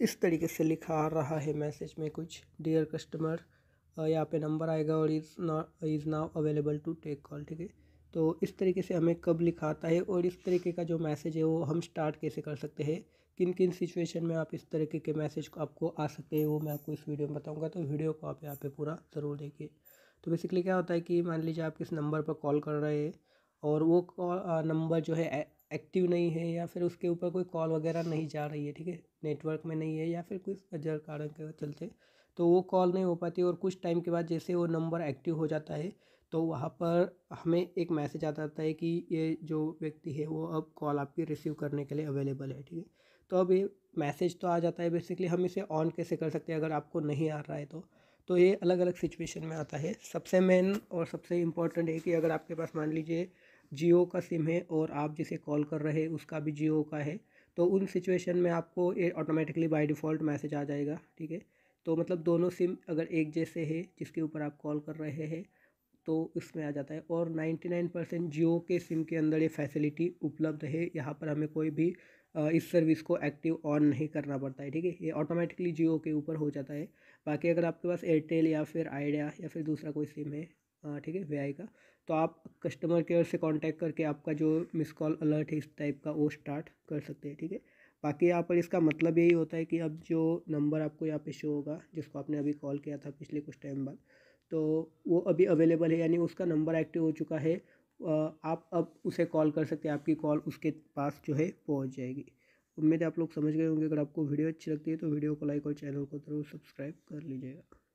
इस तरीके से लिखा आ रहा है मैसेज में कुछ डियर कस्टमर यहाँ पे नंबर आएगा और is not is now available to take call ठीक है तो इस तरीके से हमें कब लिखाता है और इस तरीके का जो मैसेज है वो हम स्टार्ट कैसे कर सकते हैं किन किन सिचुएशन में आप इस तरीके के मैसेज को आपको आ सकते हैं वो मैं आपको इस वीडियो में बताऊंगा तो वीडियो को आप यहाँ पे पूरा ज़रूर देखिए तो बेसिकली क्या होता है कि मान लीजिए आप किस नंबर पर कॉल कर रहे हैं और वो नंबर जो है एक्टिव नहीं है या फिर उसके ऊपर कोई कॉल वगैरह नहीं जा रही है ठीक है नेटवर्क में नहीं है या फिर कुछ अजर कारण के चलते तो वो कॉल नहीं हो पाती और कुछ टाइम के बाद जैसे वो नंबर एक्टिव हो जाता है तो वहाँ पर हमें एक मैसेज आता रहता है कि ये जो व्यक्ति है वो अब कॉल आपकी रिसीव करने के लिए अवेलेबल है ठीक है तो अब ये मैसेज तो आ जाता है बेसिकली हम इसे ऑन कैसे कर सकते हैं अगर आपको नहीं आ रहा है तो तो ये अलग अलग सिचुएशन में आता है सबसे मेन और सबसे इम्पॉर्टेंट है कि अगर आपके पास मान लीजिए जियो का सिम है और आप जिसे कॉल कर रहे हैं उसका भी जियो का है तो उन सिचुएशन में आपको ये ऑटोमेटिकली बाय डिफ़ॉल्ट मैसेज आ जाएगा ठीक है तो मतलब दोनों सिम अगर एक जैसे है जिसके ऊपर आप कॉल कर रहे हैं तो इसमें आ जाता है और नाइन्टी नाइन परसेंट जियो के सिम के अंदर ये फैसिलिटी उपलब्ध है यहाँ पर हमें कोई भी इस सर्विस को एक्टिव ऑन नहीं करना पड़ता है ठीक है ये ऑटोमेटिकली जियो के ऊपर हो जाता है बाकी अगर आपके पास एयरटेल या फिर आइडिया या फिर दूसरा कोई सिम है ठीक है वी का तो आप कस्टमर केयर से कांटेक्ट करके आपका जो मिस कॉल अलर्ट है इस टाइप का वो स्टार्ट कर सकते हैं ठीक है बाकी यहाँ पर इसका मतलब यही होता है कि अब जो नंबर आपको यहाँ पे शो होगा जिसको आपने अभी कॉल किया था पिछले कुछ टाइम बाद तो वो अभी अवेलेबल है यानी उसका नंबर एक्टिव हो चुका है आप अब उसे कॉल कर सकते हैं आपकी कॉल उसके पास जो है पहुँच जाएगी उम्मीद है आप लोग समझ गए होंगे अगर आपको वीडियो अच्छी लगती है तो वीडियो को लाइक और चैनल को जरूर सब्सक्राइब कर लीजिएगा